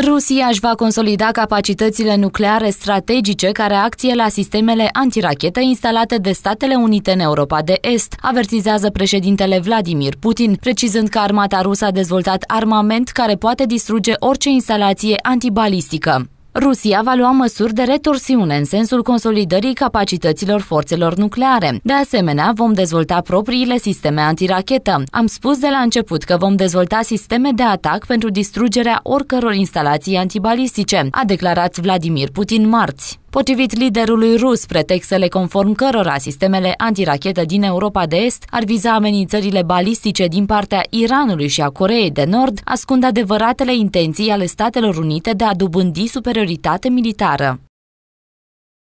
Rusia își va consolida capacitățile nucleare strategice care acție la sistemele antirachete instalate de Statele Unite în Europa de Est, avertizează președintele Vladimir Putin, precizând că armata rusă a dezvoltat armament care poate distruge orice instalație antibalistică. Rusia va lua măsuri de retorsiune în sensul consolidării capacităților forțelor nucleare. De asemenea, vom dezvolta propriile sisteme antirachetă. Am spus de la început că vom dezvolta sisteme de atac pentru distrugerea oricăror instalații antibalistice, a declarat Vladimir Putin marți. Potrivit liderului rus, pretextele conform cărora sistemele antirachetă din Europa de Est ar viza amenințările balistice din partea Iranului și a Coreei de Nord ascund adevăratele intenții ale Statelor Unite de a dobândi superioritate militară.